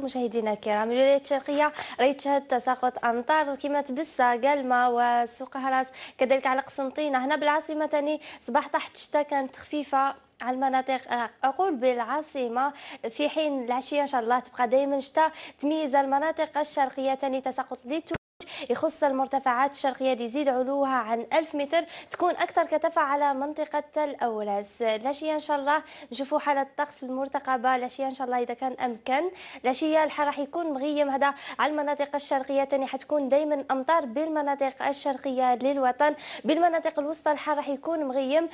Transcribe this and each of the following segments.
مشاهدينا الكرام الولايات الشرقيه راهي تشهد تساقط امطار كما تبسه قلمه وسوق هراس كذلك على قسنطينه هنا بالعاصمه تاني صباح تحت الشتاء كانت خفيفه على المناطق آه، اقول بالعاصمه في حين العشيه ان شاء الله تبقى دائما شتاء تميز المناطق الشرقيه تاني تساقط يخص المرتفعات الشرقية اللي يزيد علوها عن 1000 متر تكون أكثر كثافة على منطقة تل أولاس العشية إن شاء الله نشوفوا حالة الطقس المرتقبة العشية إن شاء الله إذا كان أمكن العشية الحر راح يكون مغيم هذا على المناطق الشرقية تاني حتكون دائما أمطار بالمناطق الشرقية للوطن بالمناطق الوسطى الحر راح يكون مغيم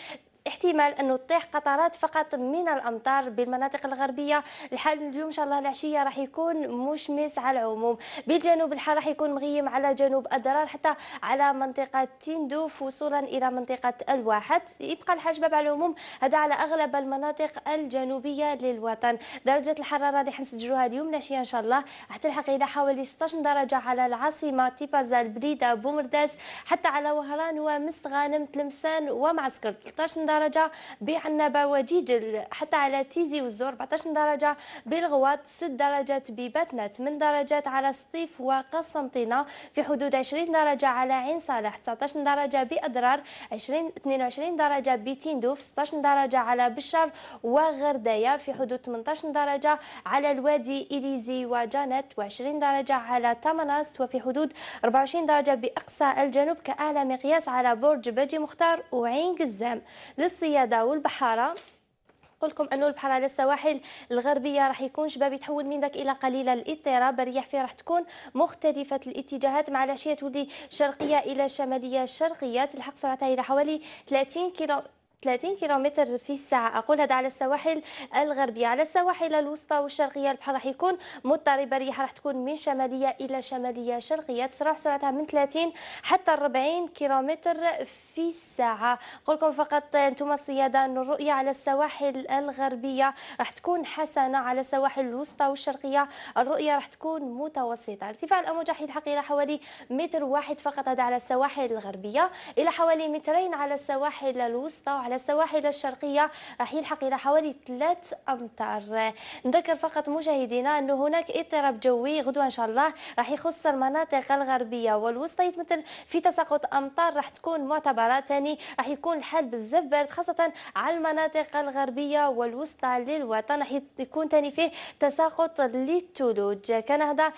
احتمال انه تطيح قطرات فقط من الامطار بالمناطق الغربيه الحال اليوم ان شاء الله العشيه راح يكون مشمس على العموم بالجنوب الحال راح يكون مغيم على جنوب ادرار حتى على منطقه تندوف وصولا الى منطقه الواحد يبقى الحال شباب على العموم هذا على اغلب المناطق الجنوبيه للوطن درجه الحراره اللي حنسجلوها اليوم العشيه ان شاء الله راح تلحق الى حوالي 16 درجه على العاصمه تيبازا البريده بومرداس حتى على وهران ومست غانم تلمسان ومعسكر 13 درجه بعنا بواجيج حتى على تيزي والزور 14 درجه بالغواط 6 درجات بباتنا 8 درجات على سطيف وقسنطينه في حدود 20 درجه على عين صالح 19 درجه باضرار 20 22 درجه بتندوف 16 درجه على بشر وغردية في حدود 18 درجه على الوادي اليزي وجانت و20 درجه على تمناست وفي حدود 24 درجه باقصى الجنوب كاعلى مقياس على برج بجي مختار وعين قزام للصياده والبحاره نقول لكم انه البحر على السواحل الغربيه راح يكون شباب يتحول من داك الى قليله الاضطراب الرياح فيه راح تكون مختلفه الاتجاهات مع العشيه تولي شرقيه الى شماليه شرقيه تلحق سرعتها الى حوالي 30 كيلو 30 كيلومتر في الساعة أقول هذا على السواحل الغربية على السواحل الوسطى والشرقية البحر راح يكون مضطربة ريح راح تكون من شمالية إلى شمالية شرقية تسرع سرعتها من 30 حتى 40 كيلومتر في الساعة أقول لكم فقط أنتم الصيادة أن الرؤية على السواحل الغربية راح تكون حسنة على السواحل الوسطى والشرقية الرؤية راح تكون متوسطة ارتفاع الأمواج راح يلحق إلى حوالي متر واحد فقط هذا على السواحل الغربية إلى حوالي مترين على السواحل الوسطى على السواحل الشرقية راح يلحق إلى حوالي 3 أمتار نذكر فقط مشاهدينا أنه هناك اضطراب جوي غدوة إن شاء الله راح يخص المناطق الغربية والوسطى يتمثل في تساقط أمطار راح تكون معتبرة ثاني راح يكون الحال بزاف بارد خاصة على المناطق الغربية والوسطى للوطن راح يكون ثاني فيه تساقط للثلوج كنهضة